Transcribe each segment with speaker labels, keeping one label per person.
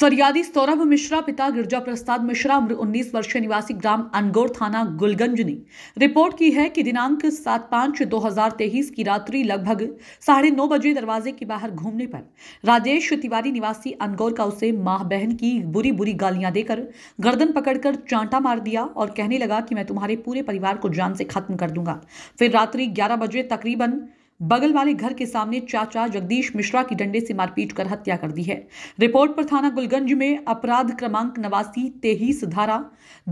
Speaker 1: फरियादी सौरभ मिश्रा पिता गिरजा प्रसाद मिश्रा उम्र 19 वर्षीय निवासी ग्राम अनगोर थाना गुलगंज ने रिपोर्ट की है कि दिनांक सात पांच दो हजार तेईस की रात्रि लगभग साढ़े नौ बजे दरवाजे के बाहर घूमने पर राजेश तिवारी निवासी अनगोर का उसे माह बहन की बुरी बुरी गालियां देकर गर्दन पकड़कर चांटा मार दिया और कहने लगा कि मैं तुम्हारे पूरे परिवार को जान से खत्म कर दूंगा फिर रात्रि ग्यारह बजे तकरीबन बगल वाले घर के सामने चाचा जगदीश मिश्रा की डंडे से मारपीट कर हत्या कर दी है रिपोर्ट पर थाना गुलगंज में अपराध क्रमांक नवासी तेईस धारा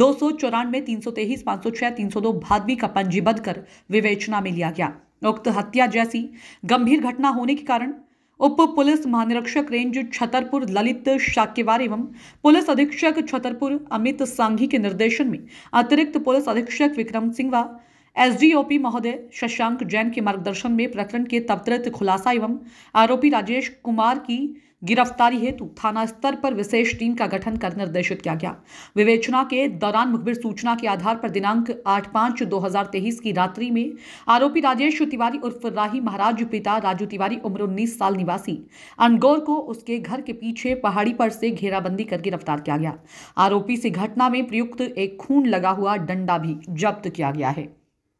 Speaker 1: दो सौ चौरानवे तीन सौ तेईस पांच सौ छह तीन सौ दो भादवी का पंजीबद्ध कर विवेचना में लिया गया उक्त हत्या जैसी गंभीर घटना होने के कारण उप पुलिस महानिरीक्षक रेंज छतरपुर ललित शाकेवार एवं पुलिस अधीक्षक छतरपुर अमित सांघी के निर्देशन में अतिरिक्त पुलिस अधीक्षक विक्रम सिंह व एसडीओपी महोदय शशांक जैन के मार्गदर्शन में प्रकरण के तबतृत खुलासा एवं आरोपी राजेश कुमार की गिरफ्तारी हेतु थाना स्तर पर विशेष टीम का गठन कर निर्देशित किया गया विवेचना के दौरान मुखबिर सूचना के आधार पर दिनांक 8 हजार 2023 की रात्रि में आरोपी राजेश तिवारी उर्फ राही महाराज पिता राजू तिवारी उम्र 19 साल निवासी अनगौर को उसके घर के पीछे पहाड़ी पर से घेराबंदी कर गिरफ्तार किया गया आरोपी से घटना में प्रयुक्त एक खून लगा हुआ डंडा भी जब्त किया गया है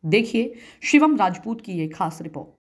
Speaker 1: देखिए शिवम राजपूत की ये खास रिपोर्ट